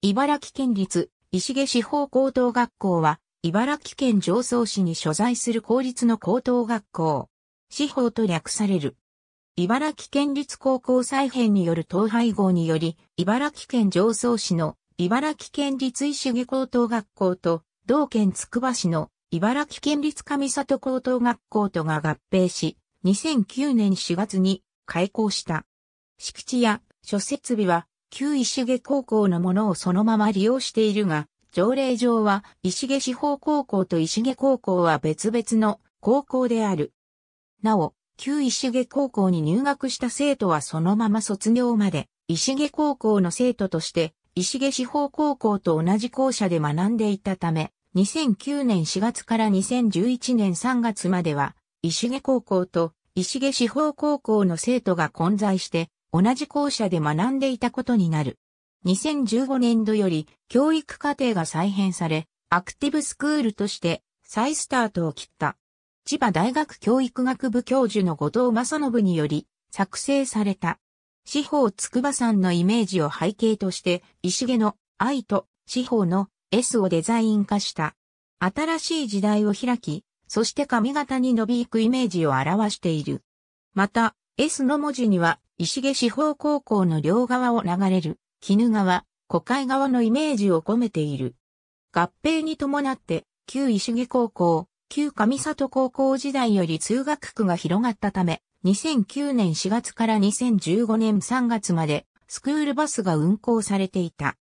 茨城県立石毛司法高等学校は、茨城県常総市に所在する公立の高等学校。司法と略される。茨城県立高校再編による統廃合により、茨城県常総市の茨城県立石毛高等学校と、同県つくば市の茨城県立上里高等学校とが合併し、2009年4月に開校した。敷地や諸設備は旧石毛高校のものをそのまま利用しているが、条例上は石毛司法高校と石毛高校は別々の高校である。なお、旧石毛高校に入学した生徒はそのまま卒業まで、石毛高校の生徒として、石毛司法高校と同じ校舎で学んでいたため、2009年4月から2011年3月までは、石毛高校と石毛司法高校の生徒が混在して、同じ校舎で学んでいたことになる。2015年度より教育課程が再編され、アクティブスクールとして再スタートを切った。千葉大学教育学部教授の後藤正信により作成された。司法筑波山のイメージを背景として、石毛の愛と司法の S をデザイン化した。新しい時代を開き、そして髪型に伸びいくイメージを表している。また、S の文字には石毛四方高校の両側を流れる、絹川、古海川のイメージを込めている。合併に伴って、旧石毛高校、旧上里高校時代より通学区が広がったため、2009年4月から2015年3月まで、スクールバスが運行されていた。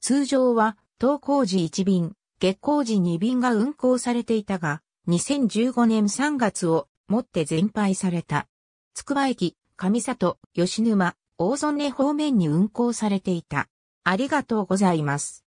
通常は、登校時1便、月光時2便が運行されていたが、2015年3月をもって全廃された。つくば駅、上里、吉沼、大曽根方面に運行されていた。ありがとうございます。